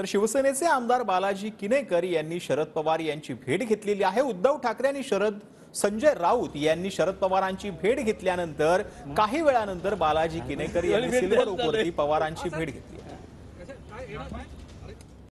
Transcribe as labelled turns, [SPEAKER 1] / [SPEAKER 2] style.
[SPEAKER 1] तर शिवसेनेचे आमदार बालाजी किनेकर यांनी शरद पवार यांची भेट घेतलेली आहे उद्धव ठाकरे आणि शरद संजय राऊत यांनी शरद पवारांची भेट घेतल्यानंतर काही वेळानंतर बालाजी किनेकर यांनी सिल्वर उपरती पवारांची भेट
[SPEAKER 2] घेतली